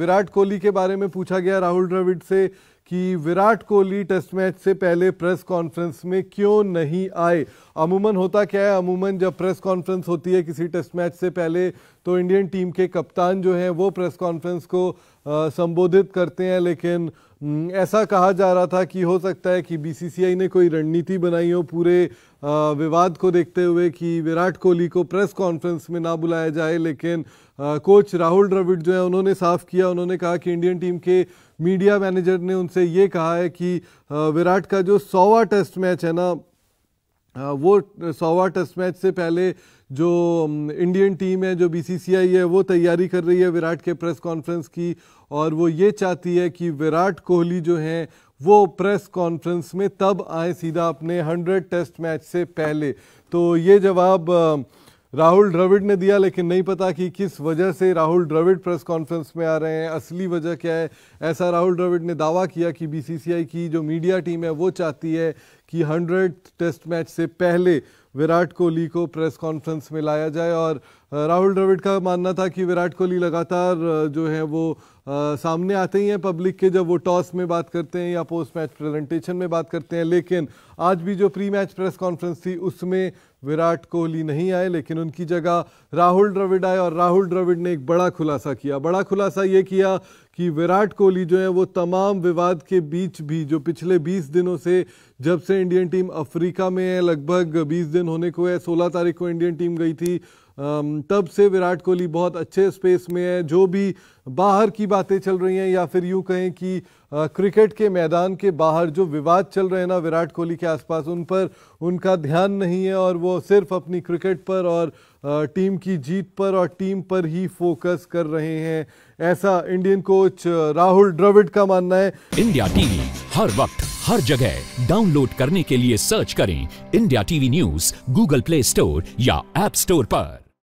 विराट कोहली के बारे में पूछा गया राहुल द्रविड़ से कि विराट कोहली टेस्ट मैच से पहले प्रेस कॉन्फ्रेंस में क्यों नहीं आए अमूमन होता क्या है अमूमन जब प्रेस कॉन्फ्रेंस होती है किसी टेस्ट मैच से पहले तो इंडियन टीम के कप्तान जो हैं वो प्रेस कॉन्फ्रेंस को आ, संबोधित करते हैं लेकिन ऐसा कहा जा रहा था कि हो सकता है कि बीसीसीआई ने कोई रणनीति बनाई हो पूरे विवाद को देखते हुए कि विराट कोहली को प्रेस कॉन्फ्रेंस में ना बुलाया जाए लेकिन कोच राहुल द्रविड़ जो है उन्होंने साफ किया उन्होंने कहा कि इंडियन टीम के मीडिया मैनेजर ने उनसे ये कहा है कि विराट का जो सौवा टेस्ट मैच है ना वो सौवा टेस्ट मैच से पहले जो इंडियन टीम है जो बीसीसीआई है वो तैयारी कर रही है विराट के प्रेस कॉन्फ्रेंस की और वो ये चाहती है कि विराट कोहली जो हैं वो प्रेस कॉन्फ्रेंस में तब आए सीधा अपने 100 टेस्ट मैच से पहले तो ये जवाब राहुल द्रविड़ ने दिया लेकिन नहीं पता कि किस वजह से राहुल द्रविड़ प्रेस कॉन्फ्रेंस में आ रहे हैं असली वजह क्या है ऐसा राहुल द्रविड़ ने दावा किया कि बीसीसीआई की जो मीडिया टीम है वो चाहती है कि हंड्रेड टेस्ट मैच से पहले विराट कोहली को प्रेस कॉन्फ्रेंस में लाया जाए और राहुल द्रविड़ का मानना था कि विराट कोहली लगातार जो है वो आ, सामने आते ही हैं पब्लिक के जब वो टॉस में बात करते हैं या पोस्ट मैच प्रेजेंटेशन में बात करते हैं लेकिन आज भी जो प्री मैच प्रेस कॉन्फ्रेंस थी उसमें विराट कोहली नहीं आए लेकिन उनकी जगह राहुल द्रविड़ आए और राहुल द्रविड़ ने एक बड़ा खुलासा किया बड़ा खुलासा ये किया कि विराट कोहली जो है वो तमाम विवाद के बीच भी जो पिछले 20 दिनों से जब से इंडियन टीम अफ्रीका में है लगभग 20 दिन होने को है 16 तारीख को इंडियन टीम गई थी तब से विराट कोहली बहुत अच्छे स्पेस में है जो भी बाहर की बातें चल रही हैं या फिर यूँ कहें कि क्रिकेट के मैदान के बाहर जो विवाद चल रहे हैं ना विराट कोहली के आसपास उन पर उनका ध्यान नहीं है और वो सिर्फ अपनी क्रिकेट पर और टीम की जीत पर और टीम पर ही फोकस कर रहे हैं ऐसा इंडियन कोच राहुल द्रविड़ का मानना है इंडिया टीवी हर वक्त हर जगह डाउनलोड करने के लिए सर्च करें India TV news Google play store या एप स्टोर पर